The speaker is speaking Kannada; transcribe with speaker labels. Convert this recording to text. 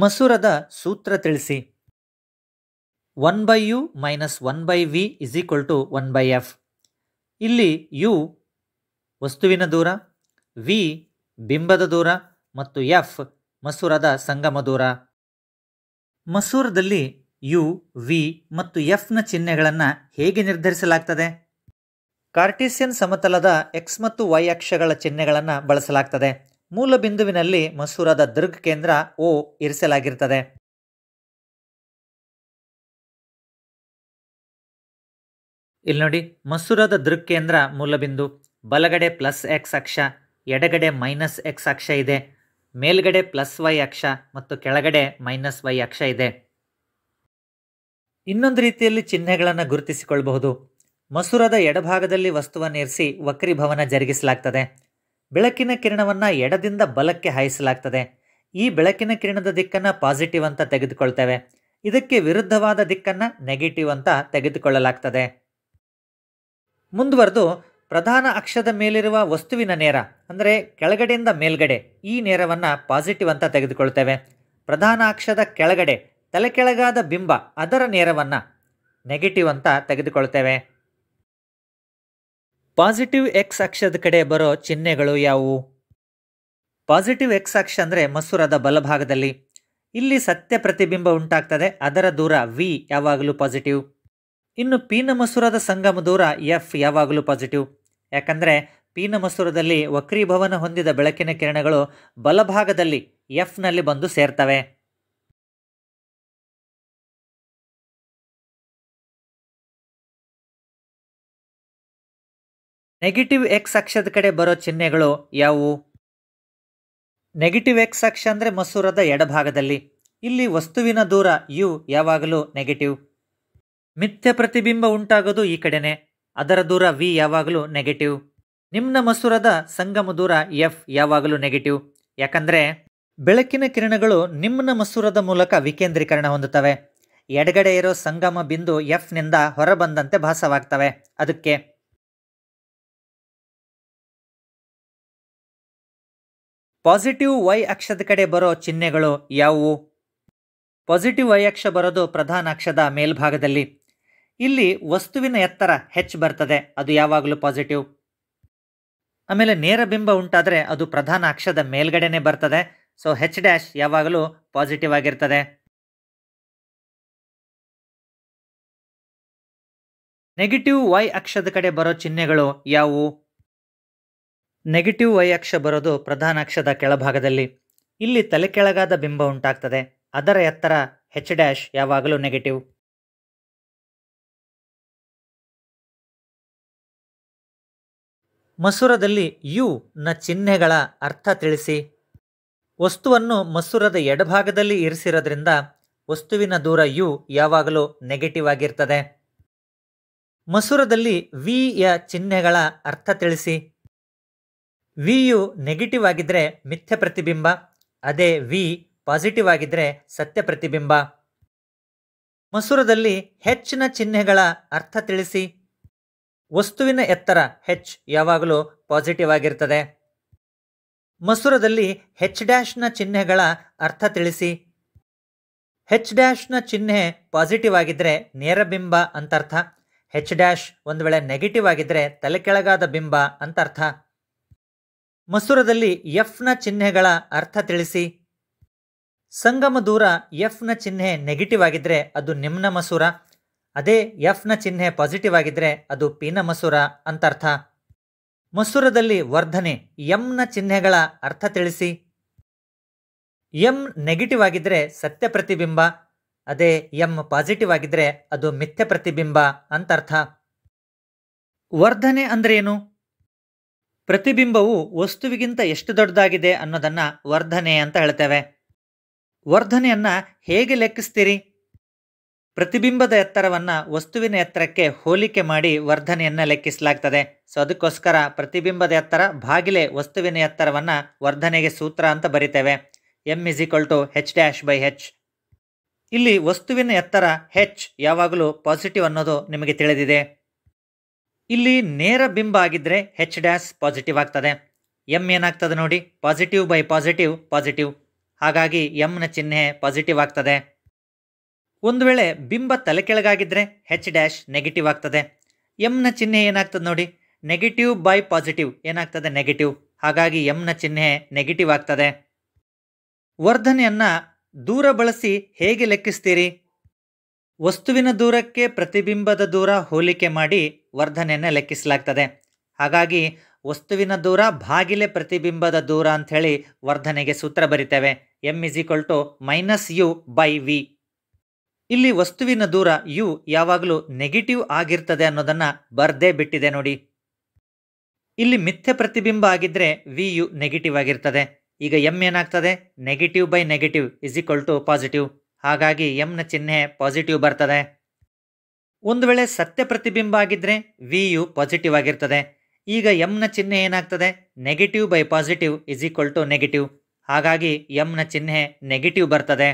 Speaker 1: ಮಸೂರದ ಸೂತ್ರ ತಿಳಿಸಿ one by U minus one by V is equal to one by F ಇಲ್ಲಿ ಯು ವಸ್ತುವಿನ ದೂರ ವಿ ಬಿಂಬದ ದೂರ ಮತ್ತು ಎಫ್ ಮಸೂರದ ಸಂಗಮ ದೂರ ಮಸೂರದಲ್ಲಿ ಯು ವಿ ಮತ್ತು ಎಫ್ನ ಚಿಹ್ನೆಗಳನ್ನು ಹೇಗೆ ನಿರ್ಧರಿಸಲಾಗ್ತದೆ ಕಾರ್ಟಿಸಿಯನ್ ಸಮತಲದ ಎಕ್ಸ್ ಮತ್ತು ವೈ ಅಕ್ಷಗಳ ಚಿಹ್ನೆಗಳನ್ನು ಬಳಸಲಾಗ್ತದೆ ಮೂಲ ಮಸೂರದ ದುರ್ಗ್ ಕೇಂದ್ರ ಓ
Speaker 2: ಇರಿಸಲಾಗಿರ್ತದೆ
Speaker 1: ಇಲ್ಲಿ ನೋಡಿ ಮಸೂರದ ದುರ್ಗ್ ಕೇಂದ್ರ ಮೂಲಬಿಂದು ಬಲಗಡೆ ಪ್ಲಸ್ ಎಕ್ಸ್ ಅಕ್ಷ ಎಡಗಡೆ ಮೈನಸ್ ಎಕ್ಸ್ ಅಕ್ಷ ಇದೆ ಮೇಲ್ಗಡೆ ಪ್ಲಸ್ ವೈ ಅಕ್ಷ ಮತ್ತು ಕೆಳಗಡೆ ಮೈನಸ್ ವೈ ಅಕ್ಷ ಇದೆ ಇನ್ನೊಂದು ರೀತಿಯಲ್ಲಿ ಚಿಹ್ನೆಗಳನ್ನು ಗುರುತಿಸಿಕೊಳ್ಳಬಹುದು ಮಸೂರದ ಎಡಭಾಗದಲ್ಲಿ ವಸ್ತುವನ್ನು ಇರಿಸಿ ವಕ್ರೀಭವನ ಜರುಗಿಸಲಾಗ್ತದೆ ಬೆಳಕಿನ ಕಿರಣವನ್ನು ಎಡದಿಂದ ಬಲಕ್ಕೆ ಹಾಯಿಸಲಾಗ್ತದೆ ಈ ಬೆಳಕಿನ ಕಿರಣದ ದಿಕ್ಕನ್ನು ಪಾಸಿಟಿವ್ ಅಂತ ತೆಗೆದುಕೊಳ್ತೇವೆ ಇದಕ್ಕೆ ವಿರುದ್ಧವಾದ ದಿಕ್ಕನ್ನು ನೆಗೆಟಿವ್ ಅಂತ ತೆಗೆದುಕೊಳ್ಳಲಾಗ್ತದೆ ಮುಂದುವರೆದು ಪ್ರಧಾನ ಅಕ್ಷದ ಮೇಲಿರುವ ವಸ್ತುವಿನ ನೇರ ಅಂದರೆ ಕೆಳಗಡೆಯಿಂದ ಮೇಲ್ಗಡೆ ಈ ನೇರವನ್ನು ಪಾಸಿಟಿವ್ ಅಂತ ತೆಗೆದುಕೊಳ್ತೇವೆ ಪ್ರಧಾನ ಅಕ್ಷದ ಕೆಳಗಡೆ ತಲೆಕೆಳಗಾದ ಬಿಂಬ ಅದರ ನೇರವನ್ನು ನೆಗೆಟಿವ್ ಅಂತ ತೆಗೆದುಕೊಳ್ತೇವೆ ಪಾಸಿಟಿವ್ ಎಕ್ಸ್ ಅಕ್ಷದ ಕಡೆ ಬರೋ ಚಿಹ್ನೆಗಳು ಯಾವುವು ಪಾಸಿಟಿವ್ ಎಕ್ಸ್ ಅಕ್ಷ ಅಂದರೆ ಮಸೂರದ ಬಲಭಾಗದಲ್ಲಿ ಇಲ್ಲಿ ಸತ್ಯ ಪ್ರತಿಬಿಂಬ ಉಂಟಾಗ್ತದೆ ಅದರ ದೂರ ವಿ ಯಾವಾಗಲೂ ಪಾಸಿಟಿವ್ ಇನ್ನು ಪೀನ ಮಸೂರದ ಸಂಗಮ ದೂರ ಎಫ್ ಯಾವಾಗಲೂ ಪಾಸಿಟಿವ್ ಯಾಕಂದರೆ ಪೀನ ಮಸೂರದಲ್ಲಿ ವಕ್ರೀಭವನ ಹೊಂದಿದ ಬೆಳಕಿನ ಕಿರಣಗಳು ಬಲಭಾಗದಲ್ಲಿ ಎಫ್ನಲ್ಲಿ ಬಂದು ಸೇರ್ತವೆ
Speaker 2: ನೆಗೆಟಿವ್ ಎಕ್ಸ್ ಅಕ್ಷದ ಕಡೆ ಬರೋ
Speaker 1: ಚಿಹ್ನೆಗಳು ಯಾವುವು ನೆಗೆಟಿವ್ ಎಕ್ಸ್ ಅಕ್ಷ ಅಂದರೆ ಮಸೂರದ ಎಡಭಾಗದಲ್ಲಿ ಇಲ್ಲಿ ವಸ್ತುವಿನ ದೂರ ಯು ಯಾವಾಗಲೂ ನೆಗೆಟಿವ್ ಮಿಥ್ಯ ಪ್ರತಿಬಿಂಬ ಉಂಟಾಗೋದು ಈ ಕಡೆನೆ ಅದರ ದೂರ ವಿ ಯಾವಾಗಲೂ ನೆಗೆಟಿವ್ ನಿಮ್ಮ ಮಸೂರದ ಸಂಗಮ ದೂರ ಎಫ್ ಯಾವಾಗಲೂ ನೆಗೆಟಿವ್ ಯಾಕಂದರೆ ಬೆಳಕಿನ ಕಿರಣಗಳು ನಿಮ್ಮ ಮಸೂರದ ಮೂಲಕ ವಿಕೇಂದ್ರೀಕರಣ ಹೊಂದುತ್ತವೆ ಎಡಗಡೆ ಇರೋ ಸಂಗಮ ಬಿಂದು ಎಫ್ನಿಂದ ಹೊರಬಂದಂತೆ ಭಾಸವಾಗ್ತವೆ ಅದಕ್ಕೆ ಪಾಸಿಟಿವ್ ವೈ ಅಕ್ಷದ ಕಡೆ ಬರೋ ಚಿಹ್ನೆಗಳು ಯಾವುವು ಪಾಸಿಟಿವ್ ವೈ ಅಕ್ಷ ಬರೋದು ಪ್ರಧಾನ ಅಕ್ಷದ ಮೇಲ್ಭಾಗದಲ್ಲಿ ಇಲ್ಲಿ ವಸ್ತುವಿನ ಎತ್ತರ ಹೆಚ್ಚು ಬರ್ತದೆ ಅದು ಯಾವಾಗಲೂ ಪಾಸಿಟಿವ್ ಆಮೇಲೆ ನೇರ ಬಿಂಬ ಉಂಟಾದರೆ ಅದು ಪ್ರಧಾನ ಅಕ್ಷದ ಮೇಲ್ಗಡೆನೆ ಬರ್ತದೆ ಸೊ ಹೆಚ್ ಡ್ಯಾಶ್ ಯಾವಾಗಲೂ
Speaker 2: ಪಾಸಿಟಿವ್ ಆಗಿರ್ತದೆ
Speaker 1: ನೆಗೆಟಿವ್ ವೈ ಅಕ್ಷದ ಕಡೆ ಬರೋ ಚಿಹ್ನೆಗಳು ಯಾವುವು ನೆಗೆಟಿವ್ ವೈ ಅಕ್ಷ ಬರೋದು ಪ್ರಧಾನ ಅಕ್ಷದ ಕೆಳಭಾಗದಲ್ಲಿ ಇಲ್ಲಿ ತಲೆಕೆಳಗಾದ ಬಿಂಬ ಉಂಟಾಗ್ತದೆ ಅದರ ಎತ್ತರ ಹೆಚ್ ಡ್ಯಾಶ್ ಯಾವಾಗಲೂ ನೆಗೆಟಿವ್ ಮಸೂರದಲ್ಲಿ ಯು ನ ಚಿಹ್ನೆಗಳ ಅರ್ಥ ತಿಳಿಸಿ ವಸ್ತುವನ್ನು ಮಸೂರದ ಎಡಭಾಗದಲ್ಲಿ ಇರಿಸಿರೋದ್ರಿಂದ ವಸ್ತುವಿನ ದೂರ ಯು ಯಾವಾಗಲೂ ನೆಗೆಟಿವ್ ಆಗಿರ್ತದೆ ಮಸೂರದಲ್ಲಿ ವಿ ಯ ಚಿಹ್ನೆಗಳ ಅರ್ಥ ತಿಳಿಸಿ ವಿ ಯು ನೆಗೆಟಿವ್ ಆಗಿದ್ದರೆ ಮಿಥ್ಯ ಪ್ರತಿಬಿಂಬ ಅದೇ ವಿ ಪಾಸಿಟಿವ್ ಆಗಿದ್ದರೆ ಸತ್ಯ ಪ್ರತಿಬಿಂಬ ಮಸೂರದಲ್ಲಿ ಹೆಚ್ಚಿನ ಚಿಹ್ನೆಗಳ ಅರ್ಥ ತಿಳಿಸಿ ವಸ್ತುವಿನ ಎತ್ತರ ಹೆಚ್ ಯಾವಾಗಲೂ ಪಾಸಿಟಿವ್ ಆಗಿರ್ತದೆ ಮಸೂರದಲ್ಲಿ ಹೆಚ್ ಡ್ಯಾಶ್ನ ಚಿಹ್ನೆಗಳ ಅರ್ಥ ತಿಳಿಸಿ ಹೆಚ್ ಡ್ಯಾಶ್ನ ಚಿಹ್ನೆ ಪಾಸಿಟಿವ್ ಆಗಿದ್ದರೆ ನೇರ ಬಿಂಬ ಅಂತರ್ಥ ಹೆಚ್ ಡ್ಯಾಶ್ ಒಂದು ವೇಳೆ ನೆಗೆಟಿವ್ ಆಗಿದ್ದರೆ ತಲೆಕೆಳಗಾದ ಬಿಂಬ ಅಂತರ್ಥ ಮಸೂರದಲ್ಲಿ ಎಫ್ನ ಚಿಹ್ನೆಗಳ ಅರ್ಥ ತಿಳಿಸಿ ಸಂಗಮ ದೂರ ಎಫ್ನ ಚಿಹ್ನೆ ನೆಗೆಟಿವ್ ಆಗಿದ್ರೆ ಅದು ನಿಮ್ನ ಮಸೂರ ಅದೇ ಎಫ್ನ ಚಿಹ್ನೆ ಪಾಸಿಟಿವ್ ಆಗಿದ್ರೆ ಅದು ಪೀನ ಮಸೂರ ಅಂತರ್ಥ ಮಸೂರದಲ್ಲಿ ವರ್ಧನೆ ಎಂನ ಚಿಹ್ನೆಗಳ ಅರ್ಥ ತಿಳಿಸಿ ಎಂ ನೆಗೆಟಿವ್ ಆಗಿದ್ರೆ ಸತ್ಯ ಪ್ರತಿಬಿಂಬ ಅದೇ ಎಂ ಪಾಸಿಟಿವ್ ಆಗಿದ್ರೆ ಅದು ಮಿಥ್ಯ ಪ್ರತಿಬಿಂಬ ಅಂತರ್ಥ ವರ್ಧನೆ ಅಂದ್ರೇನು ಪ್ರತಿಬಿಂಬವು ವಸ್ತುವಿಗಿಂತ ಎಷ್ಟು ದೊಡ್ಡದಾಗಿದೆ ಅನ್ನೋದನ್ನು ವರ್ಧನೆ ಅಂತ ಹೇಳ್ತೇವೆ ವರ್ಧನೆಯನ್ನು ಹೇಗೆ ಲೆಕ್ಕಿಸ್ತೀರಿ ಪ್ರತಿಬಿಂಬದ ಎತ್ತರವನ್ನು ವಸ್ತುವಿನ ಎತ್ತರಕ್ಕೆ ಹೋಲಿಕೆ ಮಾಡಿ ವರ್ಧನೆಯನ್ನು ಲೆಕ್ಕಿಸಲಾಗ್ತದೆ ಸೊ ಅದಕ್ಕೋಸ್ಕರ ಪ್ರತಿಬಿಂಬದ ಎತ್ತರ ಭಾಗಿಲೆ ವಸ್ತುವಿನ ಎತ್ತರವನ್ನು ವರ್ಧನೆಗೆ ಸೂತ್ರ ಅಂತ ಬರಿತೇವೆ M is equal to H dash by H ಇಲ್ಲಿ ವಸ್ತುವಿನ ಎತ್ತರ ಹೆಚ್ ಯಾವಾಗಲೂ ಪಾಸಿಟಿವ್ ಅನ್ನೋದು ನಿಮಗೆ ತಿಳಿದಿದೆ ಇಲ್ಲಿ ನೇರ ಬಿಂಬ ಆಗಿದ್ರೆ ಹೆಚ್ ಡ್ಯಾಸ್ ಪಾಸಿಟಿವ್ ಆಗ್ತದೆ ಎಮ್ ಏನಾಗ್ತದೆ ನೋಡಿ ಪಾಸಿಟಿವ್ ಬೈ ಪಾಸಿಟಿವ್ ಪಾಸಿಟಿವ್ ಹಾಗಾಗಿ ಎಮ್ನ ಚಿಹ್ನೆ ಪಾಸಿಟಿವ್ ಆಗ್ತದೆ ಒಂದು ವೇಳೆ ಬಿಂಬ ತಲೆ ಕೆಳಗಾಗಿದ್ದರೆ ಹೆಚ್ ಡ್ಯಾಶ್ ನೆಗೆಟಿವ್ ಆಗ್ತದೆ ಎಮ್ನ ಚಿಹ್ನೆ ಏನಾಗ್ತದೆ ನೋಡಿ ನೆಗೆಟಿವ್ ಬೈ ಪಾಸಿಟಿವ್ ಏನಾಗ್ತದೆ ನೆಗೆಟಿವ್ ಹಾಗಾಗಿ ಎಮ್ನ ಚಿಹ್ನೆ ನೆಗೆಟಿವ್ ಆಗ್ತದೆ ವರ್ಧನೆಯನ್ನು ದೂರ ಬಳಸಿ ಹೇಗೆ ಲೆಕ್ಕಿಸ್ತೀರಿ ವಸ್ತುವಿನ ದೂರಕ್ಕೆ ಪ್ರತಿಬಿಂಬದ ದೂರ ಹೋಲಿಕೆ ಮಾಡಿ ವರ್ಧನೆಯನ್ನು ಲೆಕ್ಕಿಸಲಾಗ್ತದೆ ಹಾಗಾಗಿ ವಸ್ತುವಿನ ದೂರ ಬಾಗಿಲೆ ಪ್ರತಿಬಿಂಬದ ದೂರ ಅಂಥೇಳಿ ವರ್ಧನೆಗೆ ಸೂತ್ರ ಬರಿತೇವೆ M is equal to minus U by V ಇಲ್ಲಿ ವಸ್ತುವಿನ ದೂರ ಯು ಯಾವಾಗಲೂ ನೆಗೆಟಿವ್ ಆಗಿರ್ತದೆ ಅನ್ನೋದನ್ನು ಬರ್ದೇ ಬಿಟ್ಟಿದೆ ನೋಡಿ ಇಲ್ಲಿ ಮಿಥ್ಯ ಪ್ರತಿಬಿಂಬ ಆಗಿದ್ದರೆ ವಿ ಯು ನೆಗೆಟಿವ್ ಆಗಿರ್ತದೆ ಈಗ ಎಮ್ ಏನಾಗ್ತದೆ negative by negative is equal to positive ಹಾಗಾಗಿ ಎಂನ ಚಿಹ್ನೆ ಪಾಸಿಟಿವ್ ಬರ್ತದೆ ಒಂದು ವೇಳೆ ಸತ್ಯ ಪ್ರತಿಬಿಂಬ ಆಗಿದ್ದರೆ ವಿ ಯು ಪಾಸಿಟಿವ್ ಆಗಿರ್ತದೆ ಈಗ ಎಂನ ಚಿಹ್ನೆ ಏನಾಗ್ತದೆ negative by positive is equal to negative ಹಾಗಾಗಿ ಎಂನ ಚಿಹ್ನೆ ನೆಗೆಟಿವ್
Speaker 2: ಬರ್ತದೆ